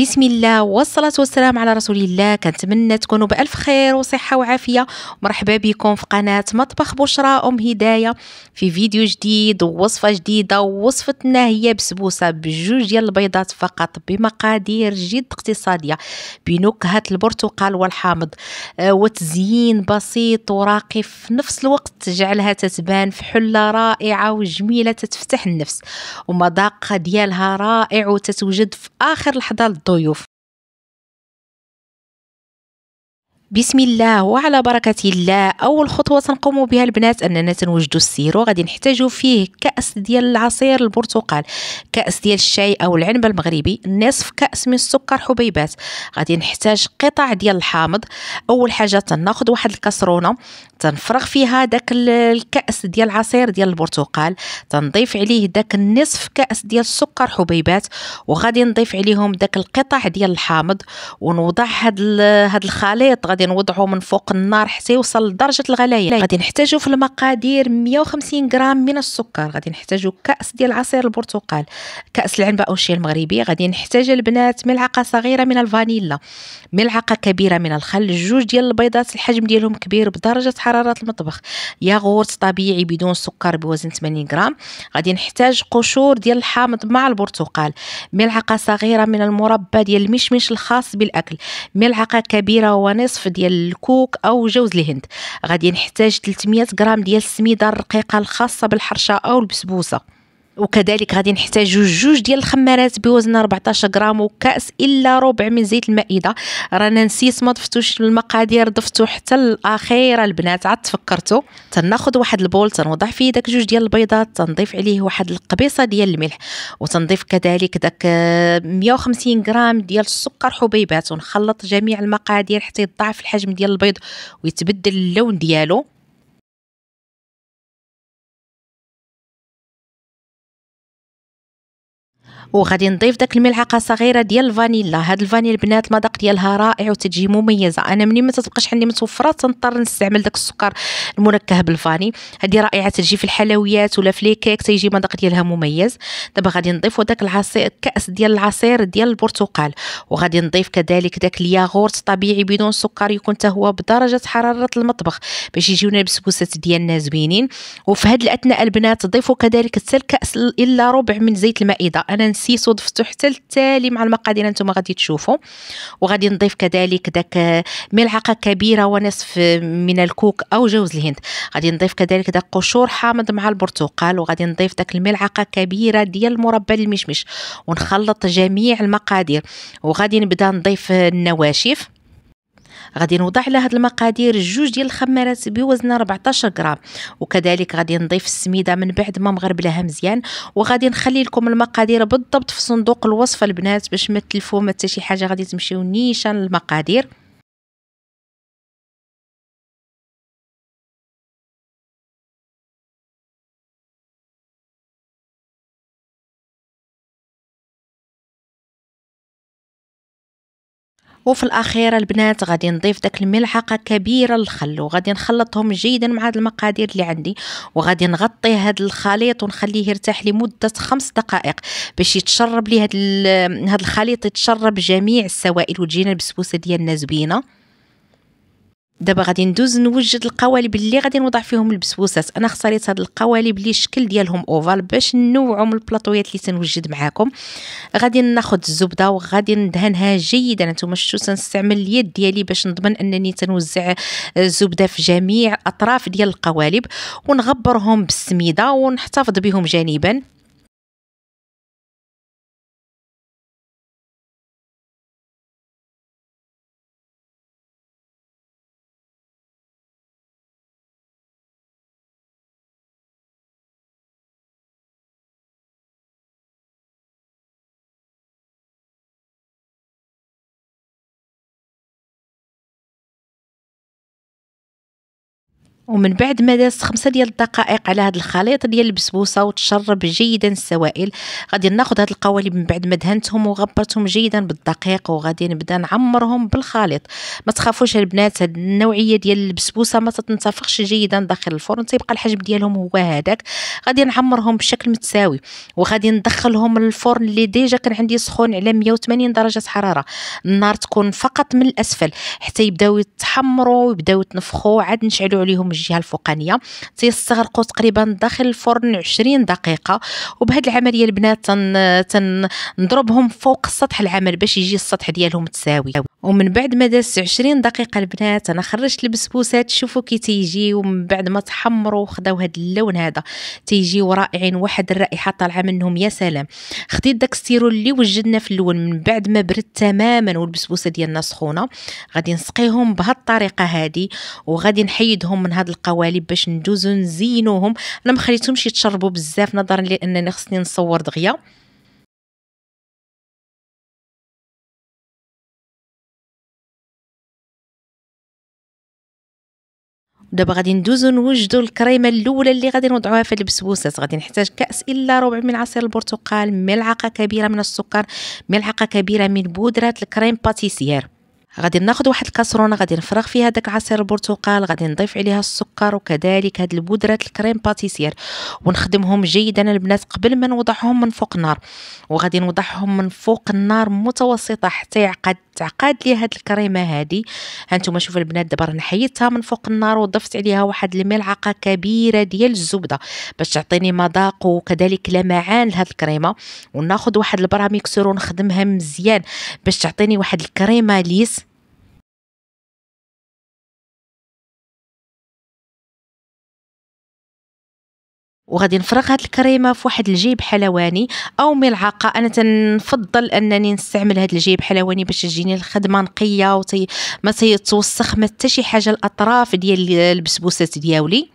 بسم الله والصلاة والسلام على رسول الله كنتمنى تكونوا بألف خير وصحة وعافية مرحبا بكم في قناة مطبخ بشرى أم هداية في فيديو جديد ووصفة جديدة وصفتنا هي بسبوسة بجوج ديال البيضات فقط بمقادير جد اقتصادية بنكهة البرتقال والحامض آه، وتزيين بسيط وراقي في نفس الوقت تجعلها تتبان في حلة رائعة وجميلة تتفتح النفس ومذاق ديالها رائع وتتوجد في آخر لحظة الضيوف بسم الله وعلى بركة الله أول خطوة سنقوم بها البنات أننا سنوجد السيرو وغادي نحتاجوا فيه كأس ديال العصير البرتقال كأس ديال الشاي أو العنب المغربي نصف كأس من السكر حبيبات غادي نحتاج قطع ديال الحامض أول حاجة نأخذ واحد الكسرونة تنفرغ فيها داك الكاس ديال العصير ديال البرتقال تنضيف عليه داك النصف كاس ديال السكر حبيبات وغادي نضيف عليهم داك القطع ديال الحامض ونوضع هاد هاد الخليط غادي نوضعه من فوق النار حتى يوصل لدرجه الغليان غادي نحتاجو في المقادير 150 غرام من السكر غادي نحتاجو كاس ديال عصير البرتقال كاس العنبه او الشاي المغربي غادي نحتاج البنات ملعقه صغيره من الفانيلا ملعقه كبيره من الخل جوج ديال البيضات الحجم ديالهم كبير بدرجه حرارة المطبخ ياغورت طبيعي بدون سكر بوزن 80 غرام غادي نحتاج قشور ديال الحامض مع البرتقال ملعقة صغيرة من المربى ديال المشمش الخاص بالأكل ملعقة كبيرة ونصف ديال الكوك أو جوز الهند غادي نحتاج 300 غرام ديال السميدة الرقيقة الخاصة بالحرشة أو البسبوسة وكذلك غادي نحتاجو جوج ديال الخمارات بوزن 14 غرام وكاس الا ربع من زيت المائده رانا نسيت ما ضفتوش المقادير ضفتو حتى الاخيره البنات عاد تفكرتو تناخذ واحد البول تنوضع فيه داك جوج ديال البيضات تنضيف عليه واحد القبيصه ديال الملح وتنضيف كذلك داك 150 غرام ديال السكر حبيبات ونخلط جميع المقادير حتى يتضاعف الحجم ديال البيض ويتبدل اللون ديالو وغادي نضيف داك الملعقه صغيره ديال الفانيلا هاد الفانيلا البنات المذاق ديالها رائع وتجي مميزه انا ملي ما تبقاش عندي متوفره تنضطر نستعمل داك السكر المنكه بالفاني هذه رائعه تجي في الحلويات ولا في لي كيك تيجي المذاق ديالها مميز دابا غادي نضيفوا داك العصير كاس ديال العصير ديال البرتقال وغادي نضيف كذلك داك الياغورت طبيعي بدون سكر يكون هو بدرجه حراره المطبخ باش يجيونا البسبوسات ديالنا زوينين وفي هاد الاثناء البنات ضيفوا كذلك حتى الكاس الا ربع من زيت المائده انا نسيتو ضفتو حتى التالي مع المقادير نتوما غادي تشوفوا وغادي نضيف كذلك داك ملعقه كبيره ونصف من الكوك او جوز الهند غادي نضيف كذلك داك قشور حامض مع البرتقال وغادي نضيف داك الملعقه كبيره ديال المربى المشمش ونخلط جميع المقادير وغادي نبدا نضيف النواشف غادي نوضع على هاد المقادير جوج ديال الخمارات بوزن 14 غرام وكذلك غادي نضيف السميده من بعد ما مغربلاها مزيان وغادي نخلي لكم المقادير بالضبط في صندوق الوصفه البنات باش ما تلفوا ما حتى شي حاجه غادي تمشيو نيشان المقادير وفي الأخير البنات غادي نضيف داك الملعقة كبيرة للخل وغادي نخلطهم جيدا مع هاد المقادير اللي عندي وغادي نغطي هاد الخليط ونخليه يرتاح لمدة خمس دقائق باش يتشرب لي هاد, هاد الخليط يتشرب جميع السوائل وتجينا البسبوسة ديالنا زوينة دابا غادي ندوز نوجد القوالب اللي غادي نوضع فيهم البسبوسات انا اختاريت هاد القوالب اللي الشكل ديالهم اوفال باش نوعوا من البلاطويات اللي تنوجد معاكم غادي ناخذ الزبده وغادي ندهنها جيدا نتوما شفتوا تنستعمل اليد ديالي باش نضمن انني تنوزع الزبده في جميع الاطراف ديال القوالب ونغبرهم بالسميده ونحتفظ بهم جانبا ومن بعد ما دازت خمسة ديال الدقائق على هذا الخليط ديال البسبوسه وتشرب جيدا السوائل غادي ناخذ هاد القوالب من بعد ما دهنتهم وغبرتهم جيدا بالدقيق وغادي نبدا نعمرهم بالخليط ما تخافوش البنات هاد النوعيه ديال البسبوسه ما تتنتفخش جيدا داخل الفرن تيبقى الحجم ديالهم هو هذاك غادي نعمرهم بشكل متساوي وغادي ندخلهم للفرن اللي ديجا كان عندي سخون على 180 درجه حراره النار تكون فقط من الاسفل حتى يبداو يتحمروا ويبداو يتنفخوا عاد نشعلوا عليهم الجهه الفوقانيه تيستغرقوا تقريبا داخل الفرن 20 دقيقه وبهذه العمليه البنات تن... تنضربهم فوق سطح العمل باش يجي السطح ديالهم تساوي ومن بعد ما داز 20 دقيقه البنات انا خرجت البسبوسات شوفوا كي تيجي ومن بعد ما تحمروا وخذوا هذا اللون هذا تيجيو رائعين واحد الرائحه طالعه منهم يا سلام خديت داك السيرو اللي وجدنا في اللون من بعد ما برد تماما والبسبوسه ديالنا سخونه غادي نسقيهم بهالطريقه هذه وغادي نحيدهم من هذا هاد القوالب باش ندوزو نزينوهم انا ما خليتهمش يتشربوا بزاف نظرا لانني خصني نصور دغيا دابا غادي ندوزو نوجدو الكريمه الاولى اللي غادي نوضعوها في البسبوسات غادي نحتاج كاس الا ربع من عصير البرتقال ملعقه كبيره من السكر ملعقه كبيره من بودره الكريم باتيسير غادي ناخذ واحد الكاسرونه غادي نفرغ فيها داك عصير البرتقال غادي نضيف عليها السكر وكذلك هاد البودره الكريم باتيسير ونخدمهم جيدا البنات قبل ما نوضعهم من فوق النار وغادي نوضعهم من فوق النار متوسطه حتى يعقد تعقد لي هاد الكريمه هادي هانتوما شوفوا البنات دابا راه من فوق النار وضفت عليها واحد الملعقه كبيره ديال الزبده باش تعطيني مذاق وكذلك لمعان لهاد الكريمه وناخذ واحد البراميكسور ونخدمها مزيان باش تعطيني واحد الكريمه ليس وغادي نفرغ هاد الكريمه في واحد الجيب حلواني او ملعقه انا تنفضل انني نستعمل هاد الجيب حلواني باش تجيني الخدمه نقيه وما تيتوسخ ما حتى شي حاجه الاطراف ديال البسبوسات ديالي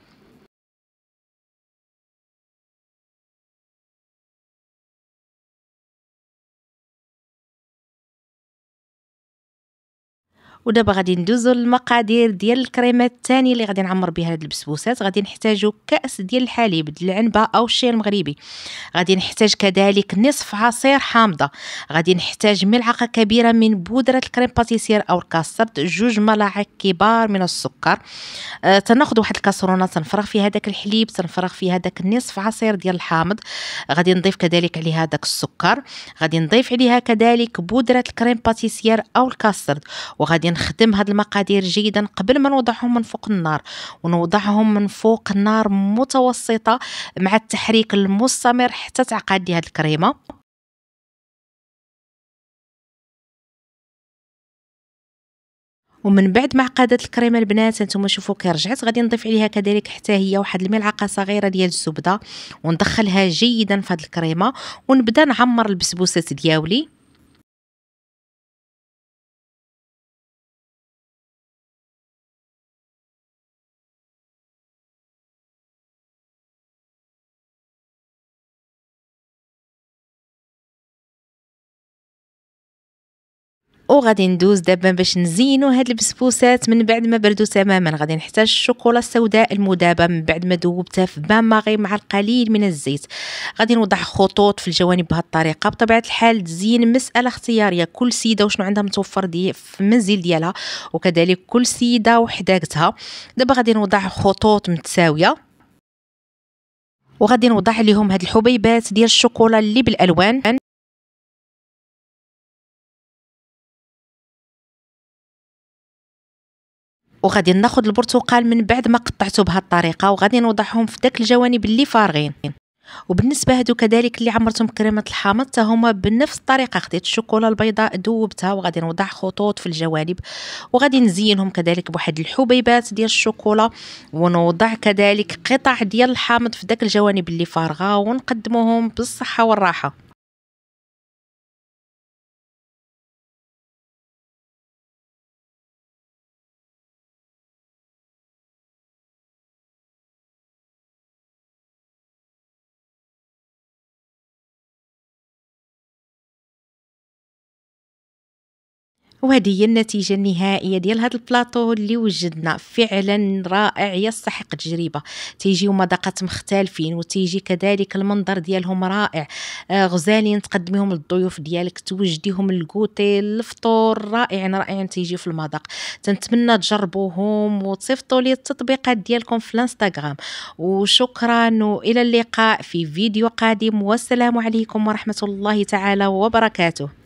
ودابا غادي ندوزو للمقادير ديال الكريمات الثانيه اللي غادي نعمر بها هاد البسبوسات غادي نحتاجو كاس ديال الحليب ديال العنبه او الشاي المغربي غادي نحتاج كذلك نصف عصير حامضه غادي نحتاج ملعقه كبيره من بودره الكريم باتيسير او الكاسترد جوج ملاعق كبار من السكر أه تناخد واحد الكاسرونه تنفرغ فيها داك الحليب تنفرغ فيها داك نصف عصير ديال الحامض غادي نضيف كذلك عليها داك السكر غادي نضيف عليها كذلك بودره الكريم باتيسير او الكاسترد وغادي نخدم هاد المقادير جيدا قبل ما نوضعهم من فوق النار ونوضعهم من فوق نار متوسطة مع التحريك المستمر حتى تعقد هاد الكريمة ومن بعد ما عقدت الكريمه البنات نتوما شوفوا كي رجعت غادي نضيف عليها كذلك حتى هي واحد الملعقه صغيره ديال الزبده وندخلها جيدا في هاد الكريمه ونبدا نعمر البسبوسات دياولي وغادي ندوز دابا باش نزينو هاد البسبوسات من بعد ما بردو تماما غادي نحتاج الشوكولا السوداء المذابه من بعد ما ذوبتها في بان ماغي مع القليل من الزيت غادي نوضع خطوط في الجوانب بهاد الطريقه بطبيعه الحال تزيين مساله اختياريه كل سيده وشنو عندها متوفر دي في المنزل ديالها وكذلك كل سيده وحداكتها دابا غادي نوضع خطوط متساويه وغادي نوضع لهم هاد الحبيبات ديال الشوكولا اللي بالالوان وغادي ناخذ البرتقال من بعد ما قطعته بهذه الطريقه وغادي نوضعهم في داك الجوانب اللي فارغين وبالنسبه هادو كذلك اللي عمرتهم كريمه الحامض حتى هما بنفس الطريقه خديت الشوكولا البيضاء ذوبتها وغادي نوضع خطوط في الجوانب وغادي نزينهم كذلك بواحد الحبيبات ديال الشوكولا ونوضع كذلك قطع ديال الحامض في داك الجوانب اللي فارغه ونقدموهم بالصحه والراحه وهذه هي النتيجه النهائيه ديال هذا البلاطو اللي وجدنا فعلا رائع يستحق التجربه تيجيو مذاقات مختلفين وتيجي كذلك المنظر ديالهم رائع آه، غزالين تقدميهم للضيوف ديالك توجديهم الكوتي الفطور رائع رائع تيجي في المذاق تنتمنى تجربوهم وتصيفطوا لي التطبيقات ديالكم في الانستغرام وشكرا والى اللقاء في فيديو قادم والسلام عليكم ورحمه الله تعالى وبركاته